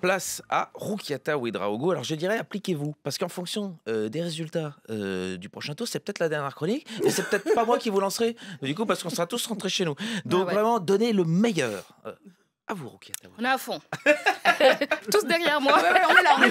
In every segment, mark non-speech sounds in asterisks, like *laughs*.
Place à Rukyata ou Alors je dirais, appliquez-vous, parce qu'en fonction euh, des résultats euh, du prochain tour, c'est peut-être la dernière chronique, et c'est peut-être pas moi qui vous lancerai, du coup, parce qu'on sera tous rentrés chez nous. Donc ah vraiment, donnez le meilleur. Euh, à vous, Rukyata. On est à fond. *laughs* tous derrière moi. on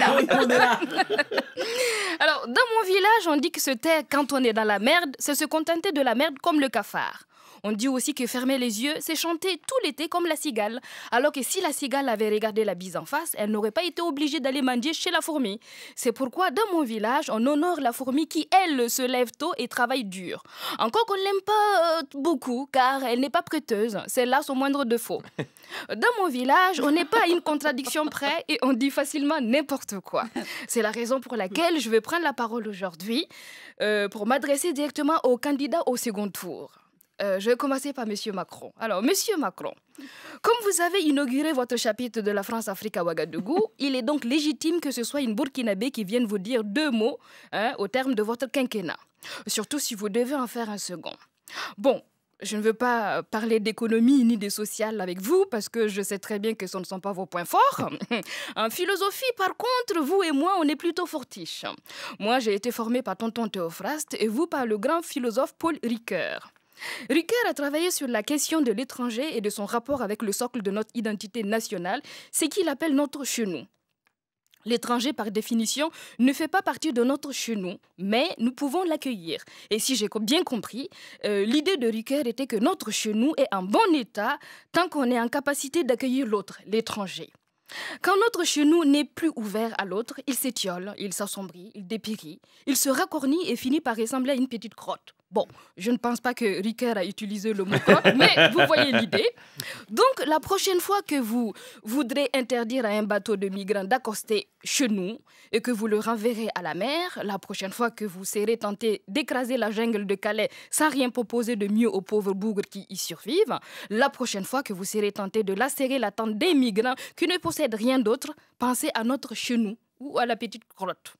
est là. *laughs* Alors, dans mon village, on dit que se taire quand on est dans la merde, c'est se contenter de la merde comme le cafard. On dit aussi que fermer les yeux, c'est chanter tout l'été comme la cigale. Alors que si la cigale avait regardé la bise en face, elle n'aurait pas été obligée d'aller mendier chez la fourmi. C'est pourquoi dans mon village, on honore la fourmi qui, elle, se lève tôt et travaille dur. Encore qu'on ne l'aime pas euh, beaucoup, car elle n'est pas prêteuse. C'est là son moindre défaut. *laughs* Dans mon village, on n'est pas à une contradiction près et on dit facilement n'importe quoi. C'est la raison pour laquelle je vais prendre la parole aujourd'hui euh, pour m'adresser directement aux candidats au second tour. Euh, je vais commencer par Monsieur Macron. Alors, Monsieur Macron, comme vous avez inauguré votre chapitre de la France-Afrique à Ouagadougou, *laughs* il est donc légitime que ce soit une Burkinabé qui vienne vous dire deux mots hein, au terme de votre quinquennat. Surtout si vous devez en faire un second. Bon, je ne veux pas parler d'économie ni de social avec vous parce que je sais très bien que ce ne sont pas vos points forts. *laughs* en philosophie, par contre, vous et moi, on est plutôt fortiches. Moi, j'ai été formé par tonton Théophraste et vous par le grand philosophe Paul Ricoeur. Ricoeur a travaillé sur la question de l'étranger et de son rapport avec le socle de notre identité nationale, ce qu'il appelle notre nous. L'étranger, par définition, ne fait pas partie de notre nous, mais nous pouvons l'accueillir. Et si j'ai bien compris, euh, l'idée de Ricoeur était que notre nous est en bon état tant qu'on est en capacité d'accueillir l'autre, l'étranger. Quand notre nous n'est plus ouvert à l'autre, il s'étiole, il s'assombrit, il dépérit, il se racornit et finit par ressembler à une petite crotte. Bon, je ne pense pas que Ricard a utilisé le mot mais vous voyez l'idée. Donc, la prochaine fois que vous voudrez interdire à un bateau de migrants d'accoster chez nous et que vous le renverrez à la mer, la prochaine fois que vous serez tenté d'écraser la jungle de Calais sans rien proposer de mieux aux pauvres bougres qui y survivent, la prochaine fois que vous serez tenté de lacérer la tente des migrants qui ne possèdent rien d'autre, pensez à notre chez nous ou à la petite crotte.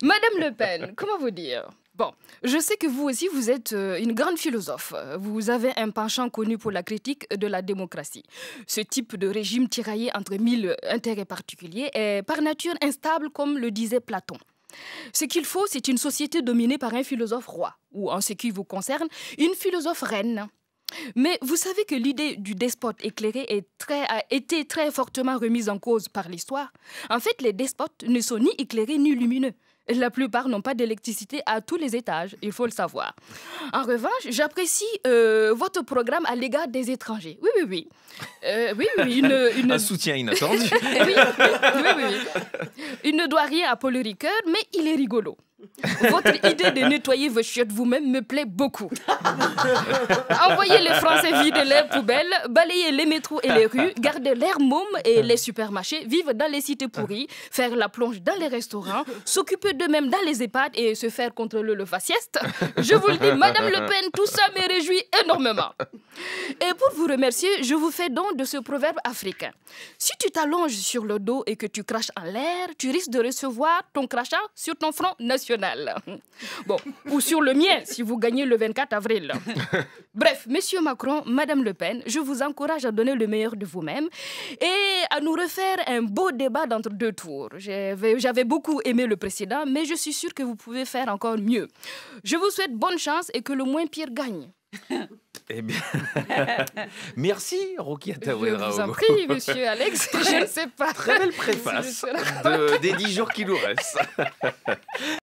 Madame Le Pen, comment vous dire Bon, je sais que vous aussi, vous êtes euh, une grande philosophe. Vous avez un penchant connu pour la critique de la démocratie. Ce type de régime tiraillé entre mille intérêts particuliers est par nature instable, comme le disait Platon. Ce qu'il faut, c'est une société dominée par un philosophe roi, ou en ce qui vous concerne, une philosophe reine. Mais vous savez que l'idée du despote éclairé a été très fortement remise en cause par l'histoire. En fait, les despotes ne sont ni éclairés ni lumineux. La plupart n'ont pas d'électricité à tous les étages, il faut le savoir. En revanche, j'apprécie euh, votre programme à l'égard des étrangers. Oui, oui, oui. Euh, oui, *laughs* une, Un soutien inattendu. *laughs* oui, oui, oui, Il ne doit rien à Paul Ricoeur, mais il est rigolo. Votre idée de nettoyer vos chiottes vous-même me plaît beaucoup. *laughs* Envoyez les Français vider leurs poubelles, balayer les métros et les rues, garder l'air môme et les supermarchés, vivent dans les cités pourries, faire la plonge dans les restaurants, s'occuper de même dans les EHPAD et se faire contre le facieste. Je vous le dis, Madame Le Pen, tout ça me réjouit énormément. Et pour vous remercier, je vous fais don de ce proverbe africain. Si tu t'allonges sur le dos et que tu craches en l'air, tu risques de recevoir ton crachat sur ton front national. Bon, ou sur le mien si vous gagnez le 24 avril. Bref, Monsieur Macron, Madame Le Pen, je vous encourage à donner le meilleur de vous-même et à nous refaire un beau débat d'entre deux tours. J'avais beaucoup aimé le précédent, mais je suis sûre que vous pouvez faire encore mieux. Je vous souhaite bonne chance et que le moins pire gagne. *laughs* Eh bien, *laughs* merci Rocky Je vous en prie, *laughs* monsieur Alex, je ne sais pas. Très belle préface des dix jours qui nous restent.